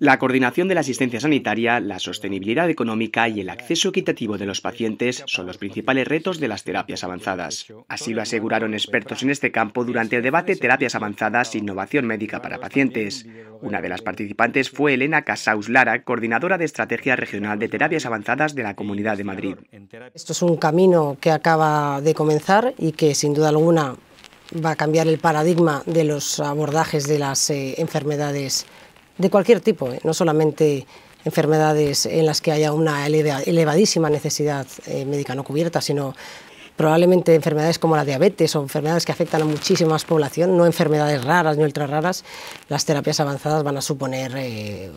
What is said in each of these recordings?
La coordinación de la asistencia sanitaria, la sostenibilidad económica y el acceso equitativo de los pacientes son los principales retos de las terapias avanzadas. Así lo aseguraron expertos en este campo durante el debate Terapias avanzadas, innovación médica para pacientes. Una de las participantes fue Elena Casaus Lara, coordinadora de Estrategia Regional de Terapias Avanzadas de la Comunidad de Madrid. Esto es un camino que acaba de comenzar y que sin duda alguna va a cambiar el paradigma de los abordajes de las eh, enfermedades de cualquier tipo, ¿eh? no solamente enfermedades en las que haya una elevadísima necesidad eh, médica no cubierta, sino probablemente enfermedades como la diabetes o enfermedades que afectan a muchísimas población, no enfermedades raras ni ultra raras, las terapias avanzadas van a suponer eh,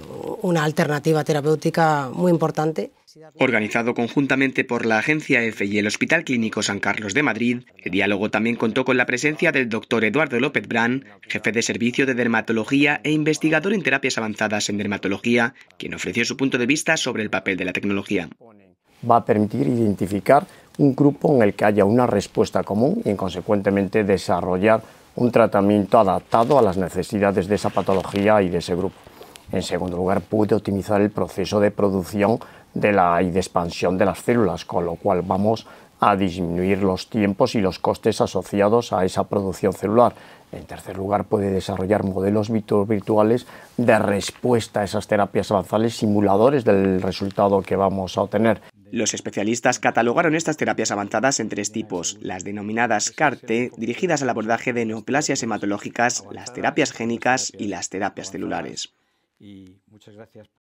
una alternativa terapéutica muy importante. Organizado conjuntamente por la Agencia EFE y el Hospital Clínico San Carlos de Madrid, el diálogo también contó con la presencia del doctor Eduardo López Brán, jefe de servicio de dermatología e investigador en terapias avanzadas en dermatología, quien ofreció su punto de vista sobre el papel de la tecnología. Va a permitir identificar un grupo en el que haya una respuesta común y, consecuentemente, desarrollar un tratamiento adaptado a las necesidades de esa patología y de ese grupo. En segundo lugar, puede optimizar el proceso de producción de la, y de expansión de las células, con lo cual vamos a disminuir los tiempos y los costes asociados a esa producción celular. En tercer lugar, puede desarrollar modelos virtuales de respuesta a esas terapias avanzadas, simuladores del resultado que vamos a obtener. Los especialistas catalogaron estas terapias avanzadas en tres tipos, las denominadas carte dirigidas al abordaje de neoplasias hematológicas, las terapias génicas y las terapias celulares. muchas gracias